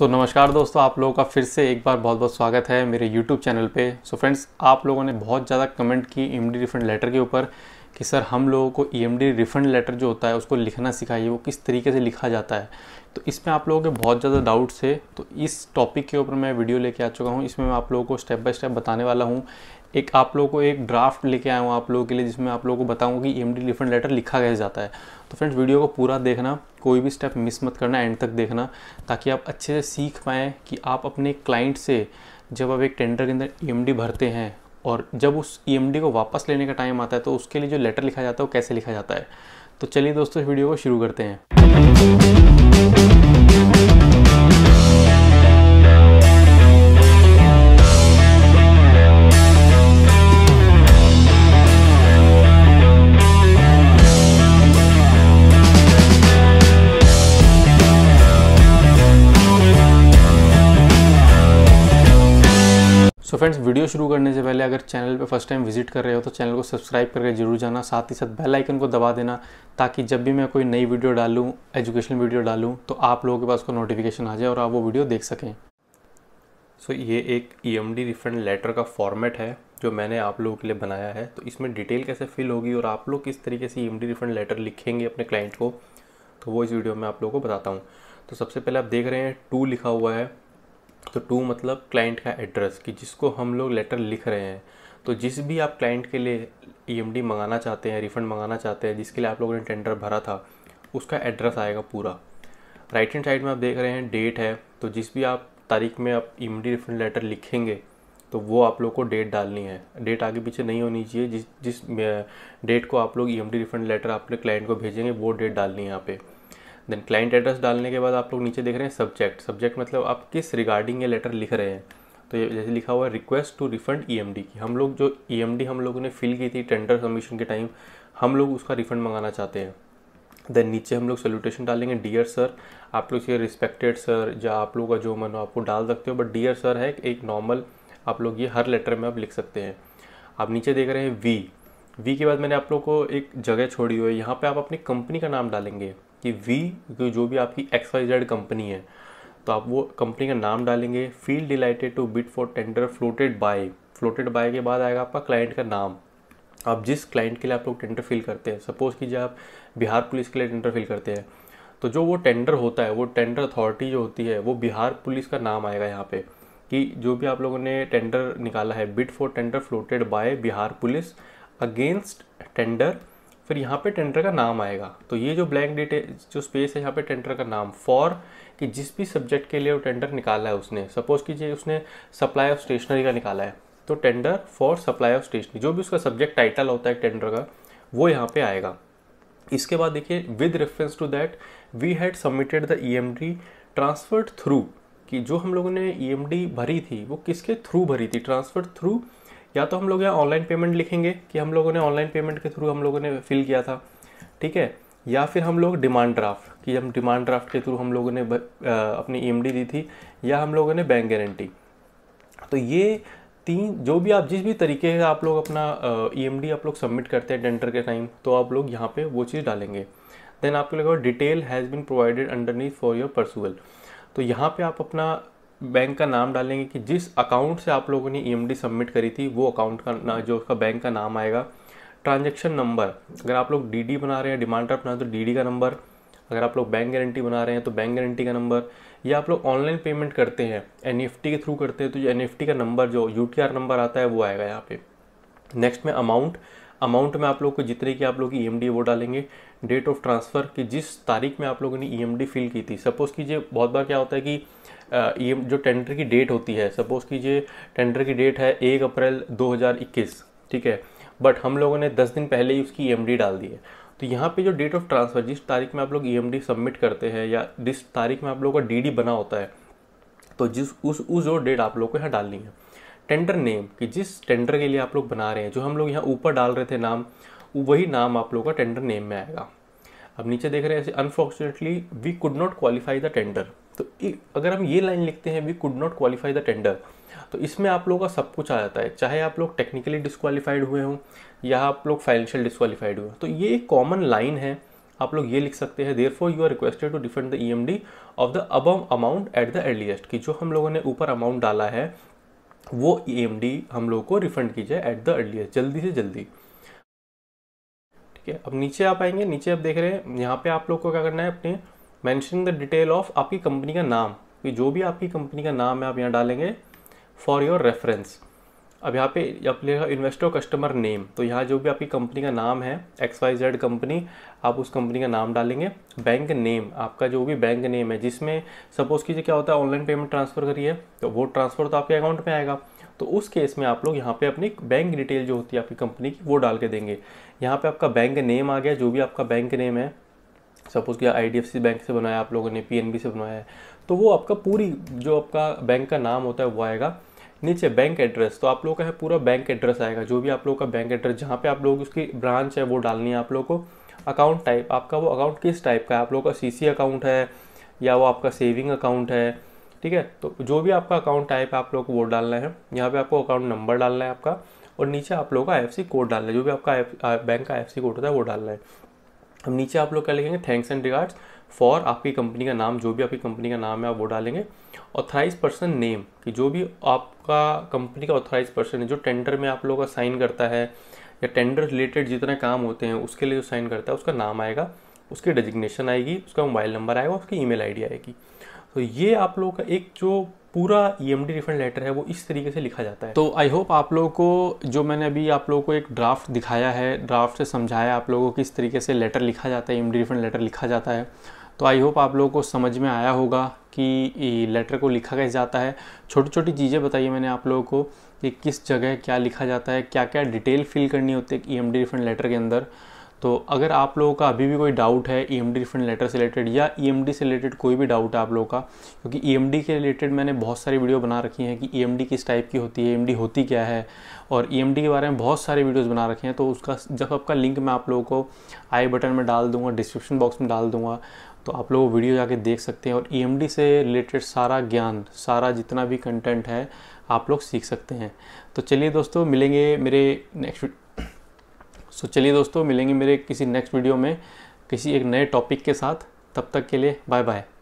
सो so, नमस्कार दोस्तों आप लोगों का फिर से एक बार बहुत बहुत स्वागत है मेरे यूट्यूब चैनल पे सो so, फ्रेंड्स आप लोगों ने बहुत ज़्यादा कमेंट की इमडी डिफरेंट लेटर के ऊपर कि सर हम लोगों को ई रिफंड लेटर जो होता है उसको लिखना सिखाइए वो किस तरीके से लिखा जाता है तो इसमें आप लोगों के बहुत ज़्यादा डाउट्स है तो इस टॉपिक के ऊपर मैं वीडियो लेके आ चुका हूँ इसमें मैं आप लोगों को स्टेप बाय स्टेप बताने वाला हूँ एक आप लोगों को एक ड्राफ्ट लेके आया हूँ आप लोगों के लिए जिसमें आप लोगों को बताऊँगा कि ई रिफंड लेटर लिखा कैसे जाता है तो फ्रेंड्स वीडियो को पूरा देखना कोई भी स्टेप मिस मत करना एंड तक देखना ताकि आप अच्छे से सीख पाएँ कि आप अपने क्लाइंट से जब आप एक टेंडर के अंदर ई e भरते हैं और जब उस ई e को वापस लेने का टाइम आता है तो उसके लिए जो लेटर लिखा जाता है वो कैसे लिखा जाता है तो चलिए दोस्तों इस वीडियो को शुरू करते हैं फ्रेंड्स वीडियो शुरू करने से पहले अगर चैनल पर फर्स्ट टाइम विजिट कर रहे हो तो चैनल को सब्सक्राइब करके जरूर जाना साथ ही साथ बेल आइकन को दबा देना ताकि जब भी मैं कोई नई वीडियो डालूँ एजुकेशन वीडियो डालूँ तो आप लोगों के पास को नोटिफिकेशन आ जाए और आप वो वीडियो देख सकें सो so, ये एक E M D refund letter का फॉर्मेट है जो मैंने आप लोगों के लिए बनाया है तो इसमें डिटेल कैसे फिल होगी और आप लोग किस तरीके से E M D refund letter लिखेंगे अपने क्लाइंट को तो वो इस वीडियो में आप लोगों को बताता हूँ तो सबसे पहले आप देख रहे हैं टू लिखा हुआ है तो टू मतलब क्लाइंट का एड्रेस कि जिसको हम लोग लेटर लिख रहे हैं तो जिस भी आप क्लाइंट के लिए ई e मंगाना चाहते हैं रिफ़ंड मंगाना चाहते हैं जिसके लिए आप लोगों ने टेंडर भरा था उसका एड्रेस आएगा पूरा राइट हैंड साइड में आप देख रहे हैं डेट है तो जिस भी आप तारीख में आप ई रिफ़ंड लेटर लिखेंगे तो वो आप लोग को डेट डालनी है डेट आगे पीछे नहीं होनी चाहिए जिस जिस डेट को आप लोग ई रिफ़ंड लेटर अपने क्लाइंट को भेजेंगे वो डेट डालनी है यहाँ पे देन क्लाइंट एड्रेस डालने के बाद आप लोग नीचे देख रहे हैं सब्जेक्ट सब्जेक्ट मतलब आप किस रिगार्डिंग ये लेटर लिख रहे हैं तो ये जैसे लिखा हुआ है request to refund E M D की हम लोग जो ई एम डी हम लोगों ने फिल की थी टेंडर सबमिशन के टाइम हम लोग उसका रिफंड मंगाना चाहते हैं देन नीचे हम लोग सल्यूटेशन डालेंगे डियर सर आप लोग से रिस्पेक्टेड सर या आप लोग का जो मन हो आपको डाल सकते हो बट डियर सर है एक नॉर्मल आप लोग ये हर लेटर में आप लिख सकते हैं आप नीचे देख रहे हैं वी वी के बाद मैंने आप लोग को एक जगह छोड़ी हुई है यहाँ पर आप अपनी कंपनी का नाम डालेंगे कि वी जो भी आपकी एक्स वाई जेड कंपनी है तो आप वो कंपनी का नाम डालेंगे feel delighted to bid for tender floated by floated by के बाद आएगा आपका क्लाइंट का नाम आप जिस क्लाइंट के लिए आप लोग टेंडर फिल करते हैं सपोज़ कीजिए आप बिहार पुलिस के लिए टेंडर फिल करते हैं तो जो वो टेंडर होता है वो टेंडर अथॉरिटी जो होती है वो बिहार पुलिस का नाम आएगा यहाँ पे कि जो भी आप लोगों ने टेंडर निकाला है bid for tender floated by Bihar police against tender फिर यहाँ पे टेंडर का नाम आएगा तो ये जो ब्लैंक डिटेल जो स्पेस है यहाँ पे टेंडर का नाम फॉर कि जिस भी सब्जेक्ट के लिए वो टेंडर निकाला है उसने सपोज कीजिए उसने सप्लाई ऑफ स्टेशनरी का निकाला है तो tender for supply of stationery जो भी उसका सब्जेक्ट टाइटल होता है टेंडर का वो यहाँ पे आएगा इसके बाद देखिए with reference to that we had submitted the E M D transferred through कि जो हम लोगों ने ई एम डी भरी थी वो किसके थ्रू भरी थी ट्रांसफर्ड थ्रू या तो हम लोग यहाँ ऑनलाइन पेमेंट लिखेंगे कि हम लोगों ने ऑनलाइन पेमेंट के थ्रू हम लोगों ने फिल किया था ठीक है या फिर हम लोग डिमांड ड्राफ्ट कि हम डिमांड ड्राफ्ट के थ्रू हम लोगों ने अपनी ई e दी थी या हम लोगों ने बैंक गारंटी तो ये तीन जो भी आप जिस भी तरीके से आप लोग अपना ई e आप लोग सबमिट करते हैं डेंटर के टाइम तो आप लोग यहाँ पे वो चीज़ डालेंगे देन आपको लगेगा detail has been provided underneath for your perusal तो यहाँ पे आप अपना बैंक का नाम डालेंगे कि जिस अकाउंट से आप लोगों ने ई e सबमिट करी थी वो अकाउंट का ना जो उसका बैंक का नाम आएगा ट्रांजेक्शन नंबर अगर आप लोग डी बना रहे हैं डिमांड बना रहे तो डी का नंबर अगर आप लोग बैंक गारंटी बना रहे हैं तो बैंक गारंटी का नंबर तो या आप लोग ऑनलाइन पेमेंट करते हैं एन के थ्रू करते हैं तो जो एन का नंबर जो यू नंबर आता है वो आएगा यहाँ पे नेक्स्ट में अमाउंट अमाउंट में आप लोग को जितने की आप लोग ई एम e वो डालेंगे डेट ऑफ ट्रांसफ़र की जिस तारीख में आप लोगों ने ई e फिल की थी सपोज़ कीजिए बहुत बार क्या होता है कि ई e जो टेंडर की डेट होती है सपोज़ कीजिए टेंडर की डेट है एक अप्रैल 2021 ठीक है बट हम लोगों ने 10 दिन पहले ही उसकी ई डाल दी है तो यहाँ पे जो डेट ऑफ ट्रांसफ़र जिस तारीख में आप लोग ई सबमिट करते हैं या जिस तारीख में आप लोगों का डी बना होता है तो जिस उस उस जो डेट आप लोग को यहाँ डालनी है टेंडर नेम कि जिस टेंडर के लिए आप लोग बना रहे हैं जो हम लोग यहाँ ऊपर डाल रहे थे नाम वही नाम आप लोगों का टेंडर नेम में आएगा अब नीचे देख रहे हैं unfortunately we could not qualify the tender तो अगर हम ये लाइन लिखते हैं we could not qualify the tender तो इसमें आप लोगों का सब कुछ आ जाता है चाहे आप लोग टेक्निकली डिसक्वालीफाइड हुए हों या आप लोग फाइनेंशियल डिसक्वालीफाइड हुए तो ये एक कॉमन लाइन है आप लोग ये लिख सकते हैं therefore you are requested to defend the E M D of the above amount at the earliest कि जो हम लोगों ने ऊपर अमाउंट डाला है वो ई e हम लोग को रिफंड की जाए एट द अर्लीस्ट जल्दी से जल्दी ठीक है अब नीचे आप आएंगे नीचे आप देख रहे हैं यहाँ पे आप लोग को क्या करना है अपने मैंशनिंग द डिटेल ऑफ आपकी कंपनी का नाम कि जो भी आपकी कंपनी का नाम है आप यहाँ डालेंगे फॉर योर रेफरेंस अब यहाँ पे आप लिखा इन्वेस्टर कस्टमर नेम तो यहाँ जो भी आपकी कंपनी का नाम है एक्स वाई जेड कंपनी आप उस कंपनी का नाम डालेंगे बैंक नेम आपका जो भी बैंक नेम है जिसमें सपोज़ कीजिए क्या होता है ऑनलाइन पेमेंट ट्रांसफ़र करिए तो वो ट्रांसफ़र तो आपके अकाउंट में आएगा तो उस केस में आप लोग यहाँ पे अपनी बैंक डिटेल जो होती है आपकी कंपनी की वो डाल के देंगे यहाँ पे आपका बैंक नेम आ गया जो भी आपका बैंक नेम है सपोज़ किया आई बैंक से बनाया आप लोगों ने पी से बनवाया है तो वो आपका पूरी जो आपका बैंक का नाम होता है वो आएगा नीचे बैंक एड्रेस तो आप लोग का है पूरा बैंक एड्रेस आएगा जो भी आप लोग का बैंक एड्रेस जहाँ पे आप लोग उसकी ब्रांच है वो डालनी है आप लोग को अकाउंट टाइप आपका वो अकाउंट किस टाइप का है आप लोग का सी अकाउंट है या वो आपका सेविंग अकाउंट है ठीक है तो जो भी आपका अकाउंट टाइप है आप लोग को वो डालना है यहाँ पर आपको अकाउंट नंबर डालना है आपका और नीचे आप लोग का आई कोड डालना है जो भी आपका बैंक का आई कोड होता है वो डालना है अब नीचे आप लोग क्या लिखेंगे थैंक्स एंड रिगार्ड्स फॉर आपकी कंपनी का नाम जो भी आपकी कंपनी का नाम है आप वो डालेंगे ऑथराइज पर्सन नेम कि जो भी आपका कंपनी का ऑथराइज पर्सन है जो टेंडर में आप लोगों का साइन करता है या टेंडर रिलेटेड जितने काम होते हैं उसके लिए जो साइन करता है उसका नाम आएगा उसकी डेजिग्नेशन आएगी उसका मोबाइल नंबर आएगा उसकी ईमेल आईडी आएगी तो ये आप लोगों का एक जो पूरा E M D refund letter है वो इस तरीके से लिखा जाता है तो आई होप आप लोगों को जो मैंने अभी आप लोगों को एक ड्राफ्ट दिखाया है ड्राफ्ट से समझाया आप लोगों को किस तरीके से लेटर लिखा जाता है E M D refund letter लिखा जाता है तो आई होप आप लोगों को समझ में आया होगा कि लेटर को लिखा कैसे जाता है छोटी छोटी चीज़ें बताइए मैंने आप लोगों को कि किस जगह क्या लिखा जाता है क्या क्या डिटेल फिल करनी होती है E M D refund letter के अंदर तो अगर आप लोगों का अभी भी कोई डाउट है E M D refund letter से रिलेटेड या ई एम डी से रिलेटेड कोई भी डाउट है आप लोगों का क्योंकि ई एम डी के रिलेटेड मैंने बहुत सारी वीडियो बना रखी हैं कि ई एम डी किस टाइप की होती है ई एम डी होती क्या है और ई एम डी के बारे में बहुत सारी वीडियोज़ बना रखे हैं तो उसका जब आपका लिंक मैं आप लोगों को आई बटन में डाल दूँगा डिस्क्रिप्शन बॉक्स में डाल दूँगा तो आप लोग वीडियो जाके देख सकते हैं और ई e से रिलेटेड सारा ज्ञान सारा जितना भी कंटेंट है आप लोग सीख सकते हैं तो चलिए दोस्तों मिलेंगे मेरे नेक्स्ट सो so, चलिए दोस्तों मिलेंगे मेरे किसी नेक्स्ट वीडियो में किसी एक नए टॉपिक के साथ तब तक के लिए बाय बाय